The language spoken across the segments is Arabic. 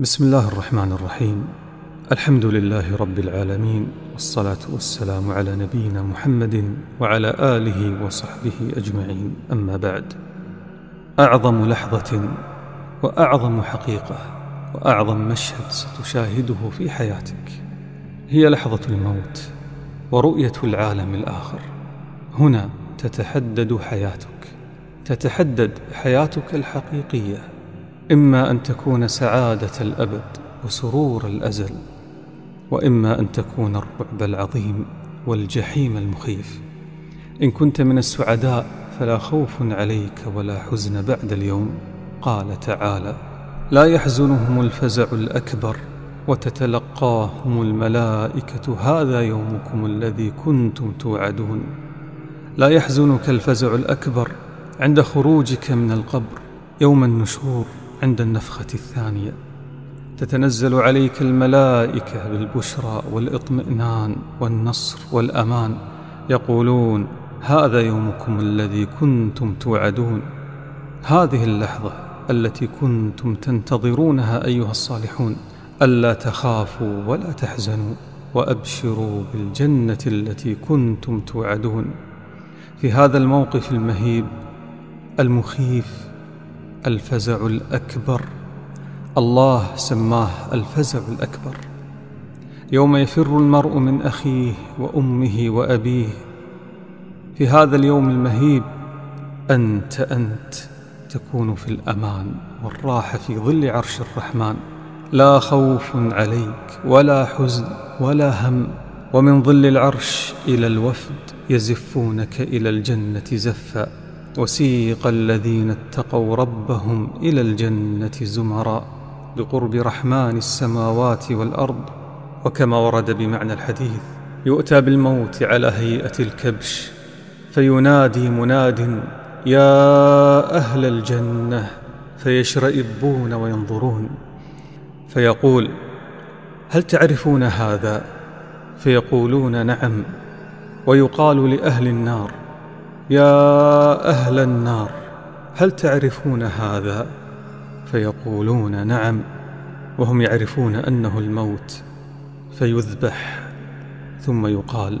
بسم الله الرحمن الرحيم الحمد لله رب العالمين والصلاة والسلام على نبينا محمد وعلى آله وصحبه أجمعين أما بعد أعظم لحظة وأعظم حقيقة وأعظم مشهد ستشاهده في حياتك هي لحظة الموت ورؤية العالم الآخر هنا تتحدد حياتك تتحدد حياتك الحقيقيه إما أن تكون سعادة الأبد وسرور الأزل وإما أن تكون الرعب العظيم والجحيم المخيف إن كنت من السعداء فلا خوف عليك ولا حزن بعد اليوم قال تعالى لا يحزنهم الفزع الأكبر وتتلقاهم الملائكة هذا يومكم الذي كنتم توعدون لا يحزنك الفزع الأكبر عند خروجك من القبر يوم النشور عند النفخة الثانية تتنزل عليك الملائكة بالبشرى والإطمئنان والنصر والأمان يقولون هذا يومكم الذي كنتم توعدون هذه اللحظة التي كنتم تنتظرونها أيها الصالحون ألا تخافوا ولا تحزنوا وأبشروا بالجنة التي كنتم توعدون في هذا الموقف المهيب المخيف الفزع الأكبر الله سماه الفزع الأكبر يوم يفر المرء من أخيه وأمه وأبيه في هذا اليوم المهيب أنت أنت تكون في الأمان والراحة في ظل عرش الرحمن لا خوف عليك ولا حزن ولا هم ومن ظل العرش إلى الوفد يزفونك إلى الجنة زفًا وسيق الذين اتقوا ربهم إلى الجنة زمرا لقرب رحمن السماوات والأرض وكما ورد بمعنى الحديث يؤتى بالموت على هيئة الكبش فينادي مناد يا أهل الجنة فيشرئبون وينظرون فيقول هل تعرفون هذا فيقولون نعم ويقال لأهل النار يا أهل النار هل تعرفون هذا؟ فيقولون نعم وهم يعرفون أنه الموت فيذبح ثم يقال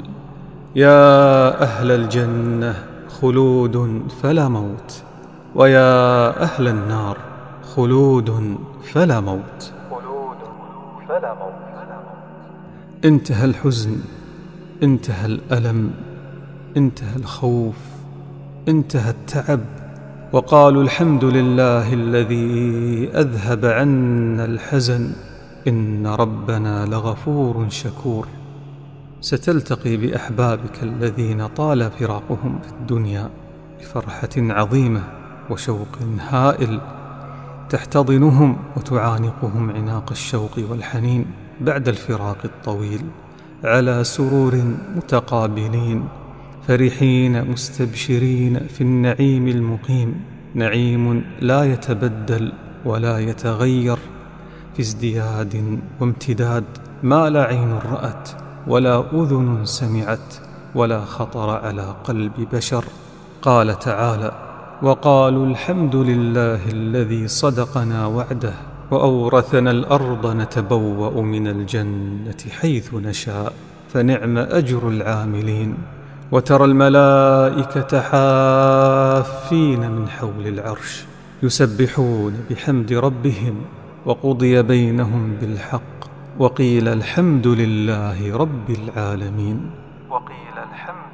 يا أهل الجنة خلود فلا موت ويا أهل النار خلود فلا موت فلا موت انتهى الحزن انتهى الألم انتهى الخوف انتهى التعب وقالوا الحمد لله الذي أذهب عنا الحزن إن ربنا لغفور شكور ستلتقي بأحبابك الذين طال فراقهم في الدنيا بفرحة عظيمة وشوق هائل تحتضنهم وتعانقهم عناق الشوق والحنين بعد الفراق الطويل على سرور متقابلين فرحين مستبشرين في النعيم المقيم نعيم لا يتبدل ولا يتغير في ازدياد وامتداد ما لا عين رأت ولا أذن سمعت ولا خطر على قلب بشر قال تعالى وقالوا الحمد لله الذي صدقنا وعده وأورثنا الأرض نتبوأ من الجنة حيث نشاء فنعم أجر العاملين وترى الملائكه حافين من حول العرش يسبحون بحمد ربهم وقضي بينهم بالحق وقيل الحمد لله رب العالمين وقيل الحمد